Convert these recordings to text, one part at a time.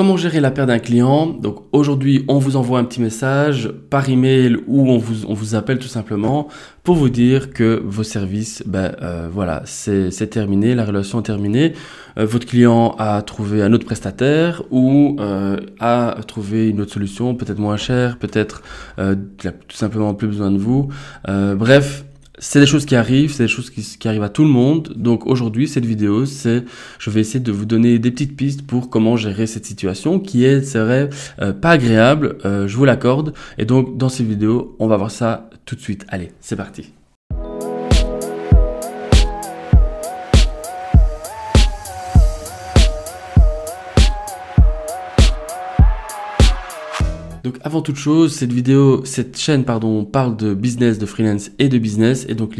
Comment gérer la perte d'un client Donc aujourd'hui, on vous envoie un petit message par email ou on vous, on vous appelle tout simplement pour vous dire que vos services, ben euh, voilà, c'est terminé, la relation est terminée. Euh, votre client a trouvé un autre prestataire ou euh, a trouvé une autre solution, peut-être moins chère, peut-être tout simplement plus besoin de vous. bref, c'est des choses qui arrivent, c'est des choses qui, arrivent à tout le monde. Donc aujourd'hui, cette vidéo, c'est, je vais essayer de vous donner des petites pistes pour comment gérer cette situation qui est, serait euh, pas agréable, euh, je vous l'accorde. Et donc dans cette vidéo, on va voir ça tout de suite. Allez, c'est parti. Donc avant toute chose, cette vidéo, cette chaîne pardon, parle de business, de freelance et de business et donc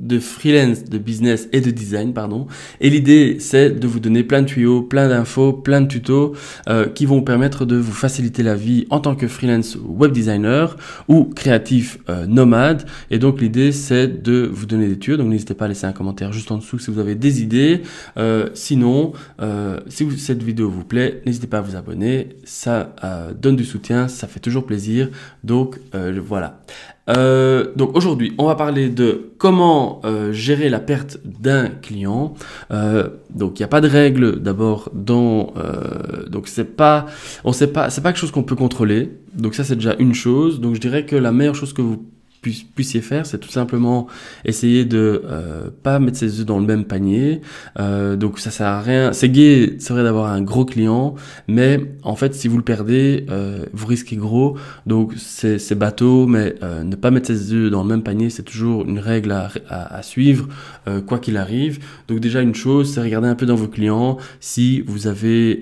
de freelance, de business et de design, pardon. Et l'idée, c'est de vous donner plein de tuyaux, plein d'infos, plein de tutos euh, qui vont permettre de vous faciliter la vie en tant que freelance web designer ou créatif euh, nomade. Et donc l'idée, c'est de vous donner des tuyaux. Donc n'hésitez pas à laisser un commentaire juste en dessous si vous avez des idées. Euh, sinon, si vous, cette vidéo vous plaît, n'hésitez pas à vous abonner. Ça donne du soutien, ça fait toujours plaisir. Donc voilà. Euh, donc aujourd'hui, on va parler de comment euh, gérer la perte d'un client. Euh, donc il n'y a pas de règle d'abord dans donc c'est pas on sait pas c'est pas quelque chose qu'on peut contrôler. Donc ça c'est déjà une chose. Donc je dirais que la meilleure chose que vous puissiez faire, c'est tout simplement essayer de euh, pas mettre ses œufs dans le même panier. Euh, donc ça sert à rien. C'est gay, c'est vrai d'avoir un gros client, mais en fait si vous le perdez, euh, vous risquez gros. Donc c'est bateau, mais ne pas mettre ses œufs dans le même panier, c'est toujours une règle à, à suivre, quoi qu'il arrive. Donc déjà une chose, c'est regarder un peu dans vos clients si vous avez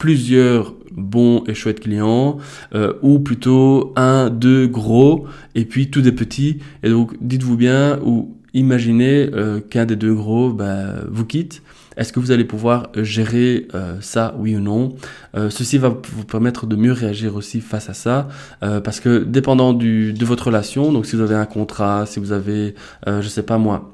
plusieurs bons et chouettes clients, euh, ou plutôt un, deux gros, et puis tous des petits. Et donc, dites-vous bien, ou imaginez euh, qu'un des deux gros bah, vous quitte. Est-ce que vous allez pouvoir gérer euh, ça, oui ou non Ceci va vous permettre de mieux réagir aussi face à ça, parce que dépendant du, de votre relation, donc si vous avez un contrat, si vous avez, je sais pas moi,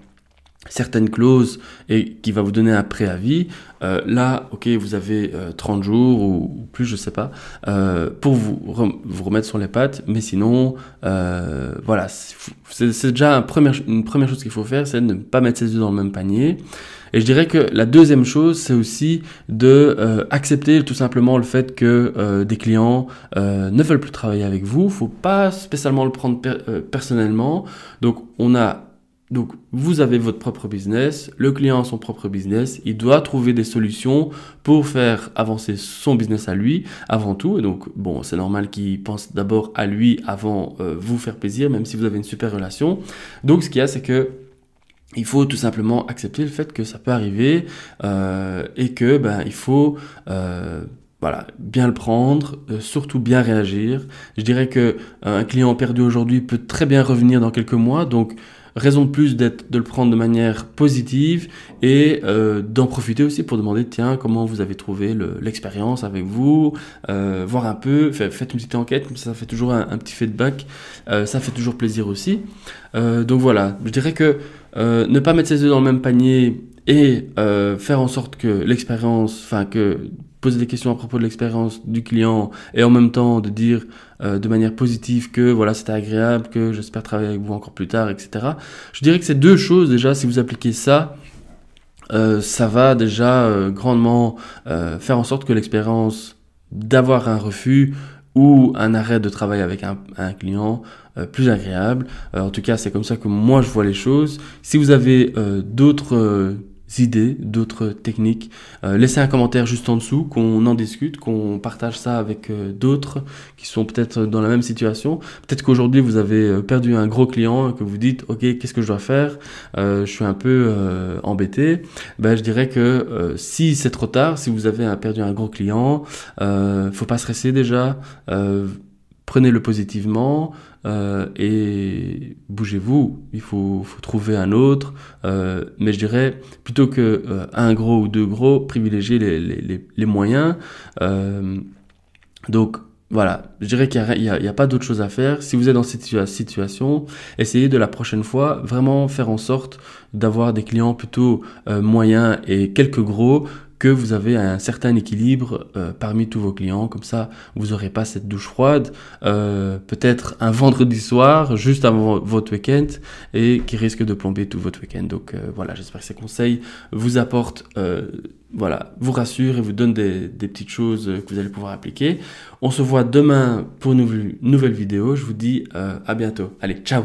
certaines clauses et qui va vous donner un préavis. Euh, là, ok, vous avez 30 euh, jours ou, plus, je sais pas, euh, pour vous, vous remettre sur les pattes. Mais sinon, voilà, c'est déjà un premier, une première chose qu'il faut faire, c'est de ne pas mettre ses yeux dans le même panier. Et je dirais que la deuxième chose, c'est aussi de accepter tout simplement le fait que des clients ne veulent plus travailler avec vous. Faut pas spécialement le prendre personnellement. Donc, on a donc, vous avez votre propre business, le client a son propre business, il doit trouver des solutions pour faire avancer son business à lui avant tout. Et donc, bon, c'est normal qu'il pense d'abord à lui avant euh, vous faire plaisir, même si vous avez une super relation. Donc, ce qu'il y a, c'est que il faut tout simplement accepter le fait que ça peut arriver euh, et que ben il faut euh, voilà, bien le prendre, surtout bien réagir. Je dirais que un client perdu aujourd'hui peut très bien revenir dans quelques mois, donc Raison de plus d'être, de le prendre de manière positive et euh, d'en profiter aussi pour demander tiens comment vous avez trouvé l'expérience avec vous, euh, voir un peu, fait, faites une petite enquête ça, fait toujours un, petit feedback, euh, ça fait toujours plaisir aussi. Euh, donc voilà, je dirais que ne pas mettre ses œufs dans le même panier et euh, faire en sorte que l'expérience, enfin que poser des questions à propos de l'expérience du client et en même temps de dire euh, de manière positive que voilà c'était agréable, que j'espère travailler avec vous encore plus tard, etc. Je dirais que ces deux choses déjà, si vous appliquez ça, euh, ça va déjà grandement faire en sorte que l'expérience d'avoir un refus ou un arrêt de travail avec un, client plus agréable. en tout cas, c'est comme ça que moi je vois les choses. Si vous avez euh, d'autres idées, d'autres techniques. Euh, laissez un commentaire juste en dessous, qu'on en discute, qu'on partage ça avec euh, d'autres qui sont peut-être dans la même situation. Peut-être qu'aujourd'hui vous avez euh, perdu un gros client et que vous dites ok qu'est-ce que je dois faire Je suis un peu embêté. Ben je dirais que si c'est trop tard, si vous avez perdu un gros client, faut pas stresser déjà prenez-le positivement euh, et bougez-vous. Il faut, trouver un autre. Euh, mais je dirais, plutôt que euh, un gros ou deux gros, privilégiez les, moyens. donc voilà, je dirais qu'il n'y a, a, pas d'autre chose à faire. Si vous êtes dans cette situation, essayez de la prochaine fois vraiment faire en sorte d'avoir des clients plutôt moyens et quelques gros que vous avez un certain équilibre euh, parmi tous vos clients. Comme ça, vous n'aurez pas cette douche froide, euh, peut-être un vendredi soir, juste avant votre week-end, et qui risque de plomber tout votre week-end. Donc euh, voilà, j'espère que ces conseils vous apportent, voilà, vous rassurent et vous donnent des, des, petites choses que vous allez pouvoir appliquer. On se voit demain pour une nouvelle vidéo. Je vous dis à bientôt. Allez, ciao